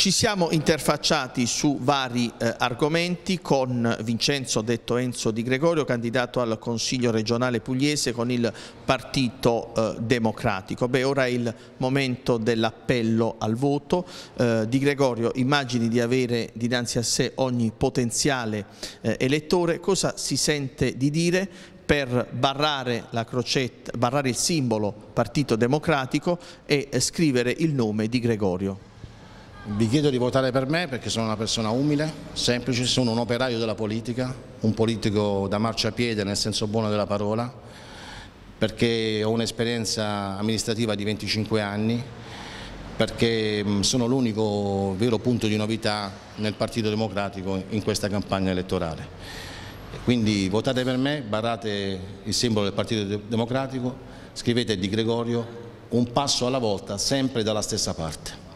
Ci siamo interfacciati su vari eh, argomenti con Vincenzo detto Enzo Di Gregorio, candidato al Consiglio regionale pugliese con il Partito eh, Democratico. Beh, ora è il momento dell'appello al voto. Eh, di Gregorio immagini di avere dinanzi a sé ogni potenziale eh, elettore, cosa si sente di dire per barrare, crocetta, barrare il simbolo Partito Democratico e eh, scrivere il nome di Gregorio? Vi chiedo di votare per me perché sono una persona umile, semplice, sono un operaio della politica, un politico da marciapiede nel senso buono della parola, perché ho un'esperienza amministrativa di 25 anni, perché sono l'unico vero punto di novità nel Partito Democratico in questa campagna elettorale. Quindi votate per me, barrate il simbolo del Partito Democratico, scrivete di Gregorio un passo alla volta, sempre dalla stessa parte.